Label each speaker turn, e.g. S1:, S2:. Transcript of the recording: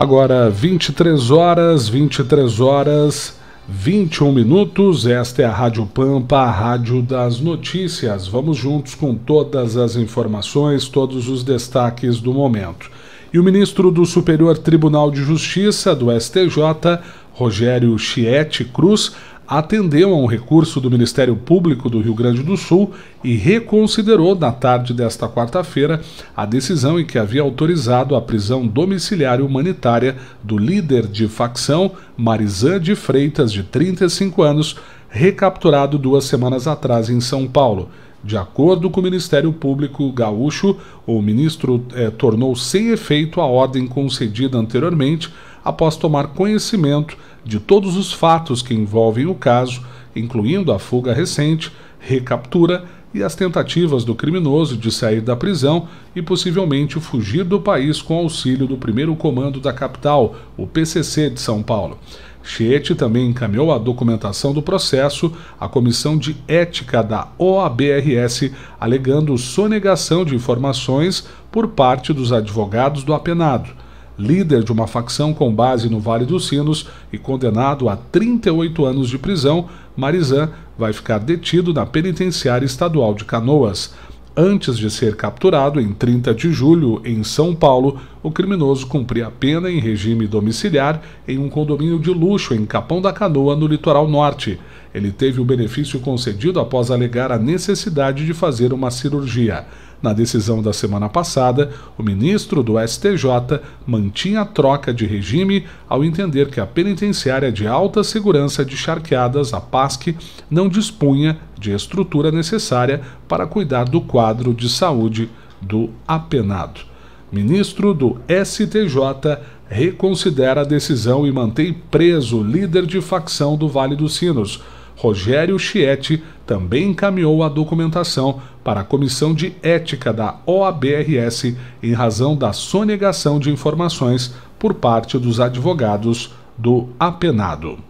S1: Agora, 23 horas, 23 horas, 21 minutos. Esta é a Rádio Pampa, a Rádio das Notícias. Vamos juntos com todas as informações, todos os destaques do momento. E o ministro do Superior Tribunal de Justiça, do STJ, Rogério Chieti Cruz, atendeu a um recurso do Ministério Público do Rio Grande do Sul e reconsiderou na tarde desta quarta-feira a decisão em que havia autorizado a prisão domiciliar humanitária do líder de facção Marizan de Freitas, de 35 anos, recapturado duas semanas atrás em São Paulo. De acordo com o Ministério Público gaúcho, o ministro eh, tornou sem efeito a ordem concedida anteriormente após tomar conhecimento de todos os fatos que envolvem o caso, incluindo a fuga recente, recaptura e as tentativas do criminoso de sair da prisão e possivelmente fugir do país com auxílio do primeiro comando da capital, o PCC de São Paulo. Chiete também encaminhou a documentação do processo à Comissão de Ética da OABRS, alegando sonegação de informações por parte dos advogados do apenado líder de uma facção com base no Vale dos Sinos e condenado a 38 anos de prisão, Marizan vai ficar detido na penitenciária estadual de Canoas. Antes de ser capturado em 30 de julho em São Paulo, o criminoso cumpria a pena em regime domiciliar em um condomínio de luxo em Capão da Canoa, no litoral norte. Ele teve o benefício concedido após alegar a necessidade de fazer uma cirurgia. Na decisão da semana passada, o ministro do STJ mantinha a troca de regime ao entender que a penitenciária de alta segurança de Charqueadas, a PASC, não dispunha de estrutura necessária para cuidar do quadro de saúde do apenado. Ministro do STJ reconsidera a decisão e mantém preso o líder de facção do Vale dos Sinos. Rogério Chietti também encaminhou a documentação para a Comissão de Ética da OABRS em razão da sonegação de informações por parte dos advogados do apenado.